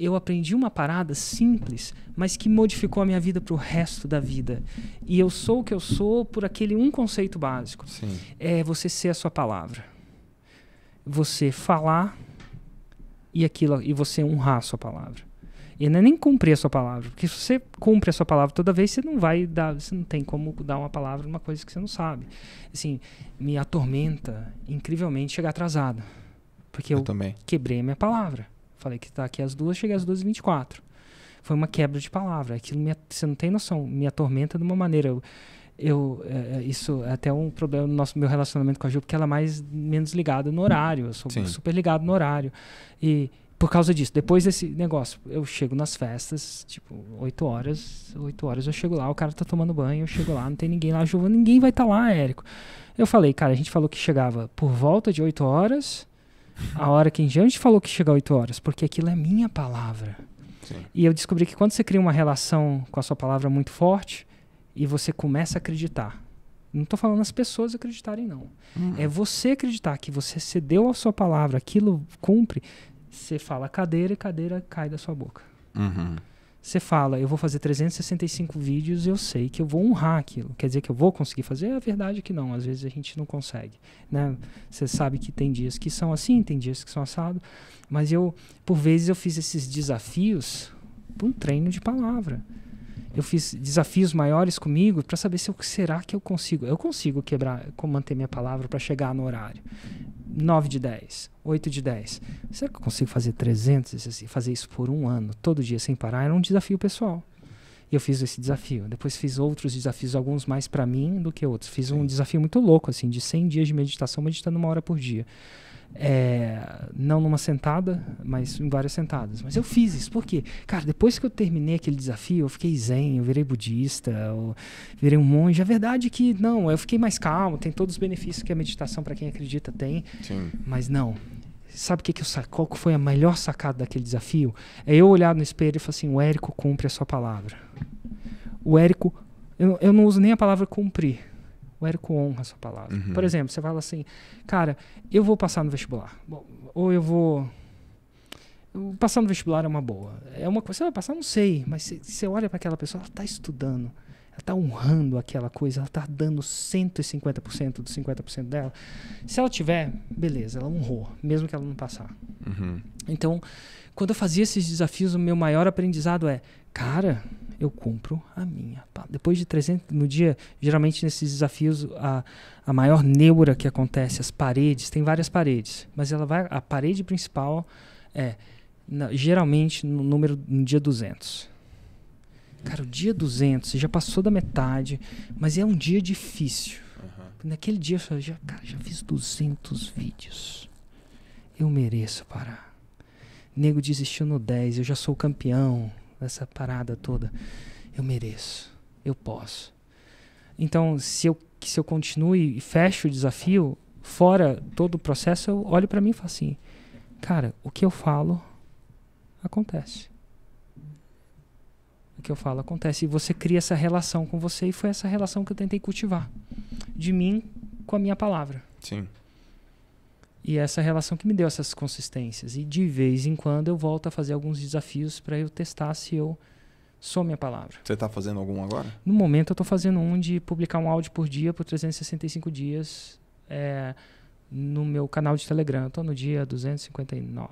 eu aprendi uma parada simples, mas que modificou a minha vida para o resto da vida. E eu sou o que eu sou por aquele um conceito básico. Sim. É você ser a sua palavra. Você falar e aquilo e você honrar a sua palavra. E não é nem cumprir a sua palavra, porque se você cumpre a sua palavra toda vez, você não vai dar, você não tem como dar uma palavra numa coisa que você não sabe. Assim, me atormenta incrivelmente chegar atrasado, porque eu, eu quebrei a minha palavra. Falei que tá aqui às duas, cheguei às duas e vinte e quatro. Foi uma quebra de palavra. Aquilo me, você não tem noção, me atormenta de uma maneira. Eu, eu é, é isso é até um problema no nosso meu relacionamento com a Ju, porque ela é mais menos ligada no horário. Eu sou Sim. super ligado no horário. E por causa disso, depois desse negócio, eu chego nas festas, tipo, 8 horas, 8 horas eu chego lá, o cara tá tomando banho, eu chego lá, não tem ninguém lá, a Ju, ninguém vai estar tá lá, Érico. Eu falei, cara, a gente falou que chegava por volta de 8 horas a hora que a gente falou que chega 8 horas, porque aquilo é minha palavra. Sim. E eu descobri que quando você cria uma relação com a sua palavra muito forte e você começa a acreditar, não estou falando as pessoas acreditarem, não. Uhum. É você acreditar que você cedeu a sua palavra, aquilo cumpre. Você fala cadeira e cadeira cai da sua boca. Uhum. Você fala, eu vou fazer 365 vídeos eu sei que eu vou honrar aquilo. Quer dizer que eu vou conseguir fazer? A é verdade que não. Às vezes a gente não consegue. Né? Você sabe que tem dias que são assim, tem dias que são assado. Mas eu, por vezes, eu fiz esses desafios para um treino de palavra. Eu fiz desafios maiores comigo para saber se eu, será que eu consigo. Eu consigo quebrar, manter minha palavra para chegar no horário. 9 de 10, 8 de 10. Será que eu consigo fazer 300, assim, fazer isso por um ano, todo dia sem parar? Era um desafio pessoal. E eu fiz esse desafio. Depois fiz outros desafios, alguns mais para mim do que outros. Fiz Sim. um desafio muito louco, assim, de 100 dias de meditação, meditando uma hora por dia. É, não numa sentada, mas em várias sentadas. Mas eu fiz isso, porque, cara, depois que eu terminei aquele desafio, eu fiquei zen, eu virei budista, eu virei um monge. A verdade é que, não, eu fiquei mais calmo, tem todos os benefícios que a meditação, para quem acredita, tem. Sim. Mas não, sabe que que eu, qual foi a melhor sacada daquele desafio? É eu olhar no espelho e falar assim, o Érico cumpre a sua palavra. O Érico, eu, eu não uso nem a palavra cumprir. O Érico honra a sua palavra. Uhum. Por exemplo, você fala assim, cara, eu vou passar no vestibular. Ou eu vou. Passar no vestibular é uma boa. É uma coisa. Você vai passar? Não sei. Mas você olha para aquela pessoa, ela está estudando ela está honrando aquela coisa, ela está dando 150% dos 50% dela. Se ela tiver, beleza, ela honrou, mesmo que ela não passar. Uhum. Então, quando eu fazia esses desafios, o meu maior aprendizado é, cara, eu cumpro a minha. Tá? Depois de 300 no dia, geralmente nesses desafios, a, a maior neura que acontece, as paredes, tem várias paredes, mas ela vai a parede principal é na, geralmente no número no dia 200. Cara, o dia 200, você já passou da metade, mas é um dia difícil. Uhum. Naquele dia eu já, cara, já fiz 200 vídeos. Eu mereço parar. Nego desistiu no 10, eu já sou campeão essa parada toda. Eu mereço, eu posso. Então, se eu, se eu continue e fecho o desafio, fora todo o processo, eu olho para mim e falo assim: cara, o que eu falo acontece. O que eu falo acontece. E você cria essa relação com você, e foi essa relação que eu tentei cultivar de mim com a minha palavra. Sim. E é essa relação que me deu essas consistências. E de vez em quando eu volto a fazer alguns desafios para eu testar se eu sou minha palavra. Você está fazendo algum agora? No momento eu estou fazendo um de publicar um áudio por dia por 365 dias é, no meu canal de Telegram. Estou no dia 259.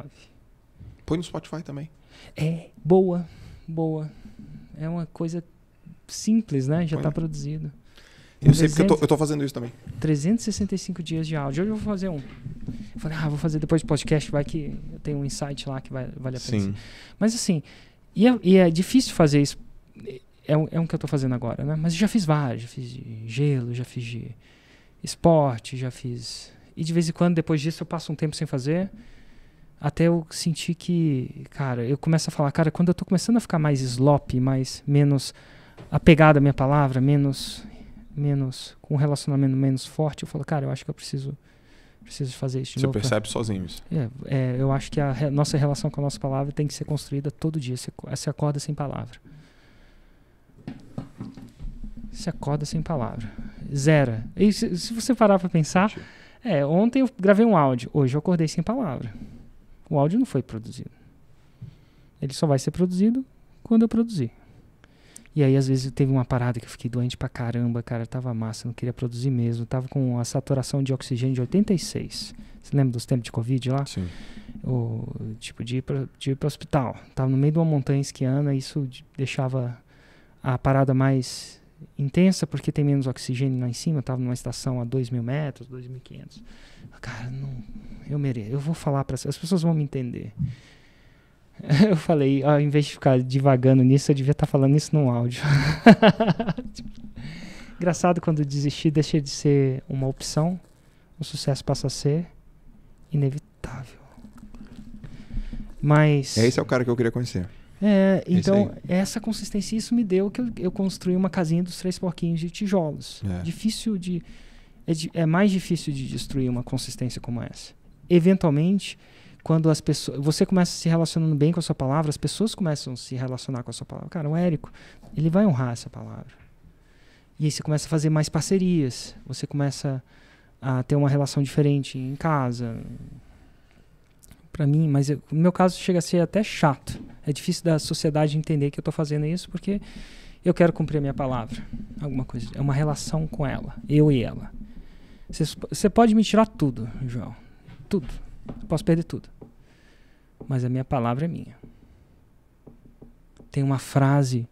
Põe no Spotify também. É, boa, boa. É uma coisa simples, né? Já está produzido. Eu 300... sei porque eu tô, eu tô fazendo isso também. 365 dias de áudio. Hoje eu vou fazer um. Eu falei, ah, vou fazer depois do podcast, vai que eu tenho um insight lá que vai, vale a pena. Sim. Mas assim, e é, e é difícil fazer isso. É um, é um que eu estou fazendo agora, né? Mas já fiz vários, já fiz de gelo, já fiz de esporte, já fiz. E de vez em quando, depois disso, eu passo um tempo sem fazer. Até eu sentir que, cara, eu começo a falar, cara, quando eu estou começando a ficar mais slop, mais, menos apegado à minha palavra, menos, menos, com um relacionamento menos forte, eu falo, cara, eu acho que eu preciso preciso fazer isso de Você novo, né? percebe pra... sozinho isso. É, é, eu acho que a re... nossa relação com a nossa palavra tem que ser construída todo dia. Você, você acorda sem palavra. Você acorda sem palavra. Zera. E se, se você parar para pensar, é, ontem eu gravei um áudio, hoje eu acordei sem palavra. O áudio não foi produzido. Ele só vai ser produzido quando eu produzir. E aí, às vezes, teve uma parada que eu fiquei doente pra caramba, cara. Tava massa, não queria produzir mesmo. Tava com a saturação de oxigênio de 86. Você lembra dos tempos de Covid lá? Sim. O, tipo, de ir, pra, de ir pro hospital. Tava no meio de uma montanha esquiana isso deixava a parada mais intensa, porque tem menos oxigênio lá em cima. Eu tava numa estação a 2 mil metros, 2.500. Cara, não, eu mereço. Eu vou falar para as pessoas vão me entender. Eu falei, ao invés de ficar divagando nisso, eu devia estar tá falando isso num áudio. Tipo, engraçado quando desistir deixa de ser uma opção, o sucesso passa a ser inevitável. Mas. É, esse é o cara que eu queria conhecer. É, então essa consistência isso me deu que eu, eu, construí uma casinha dos três porquinhos de tijolos. É. Difícil de é, de é mais difícil de destruir uma consistência como essa. Eventualmente, quando as pessoas, você começa se relacionando bem com a sua palavra, as pessoas começam a se relacionar com a sua palavra. Cara, o Érico, ele vai honrar essa palavra. E aí você começa a fazer mais parcerias, você começa a ter uma relação diferente em casa. Para mim, mas eu, no meu caso chega a ser até chato. É difícil da sociedade entender que eu estou fazendo isso porque eu quero cumprir a minha palavra, alguma coisa. É uma relação com ela, eu e ela. Você pode me tirar tudo, João. Tudo. Eu posso perder tudo mas a minha palavra é minha. Tem uma frase,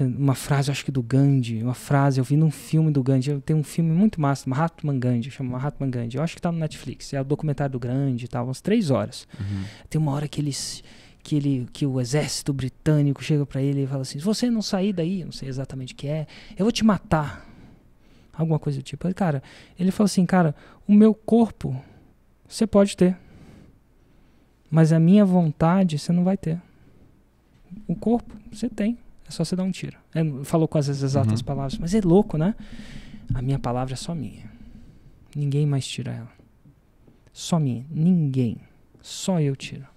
uma frase acho que do Gandhi, uma frase, eu vi num filme do Gandhi, tem um filme muito massa, Mahatma Gandhi, chama Mahatma Gandhi, eu acho que tá no Netflix, é o documentário do Gandhi e umas três horas. Uhum. Tem uma hora que eles que, ele, que o exército britânico chega para ele e fala assim: se você não sair daí, não sei exatamente o que é, eu vou te matar. Alguma coisa do tipo. cara, ele fala assim: cara, o meu corpo você pode ter. Mas a minha vontade você não vai ter. O corpo você tem, é só você dar um tiro. É, falou com as exatas uhum. palavras, mas é louco, né? A minha palavra é só minha. Ninguém mais tira ela. Só minha. Ninguém. Só eu tiro.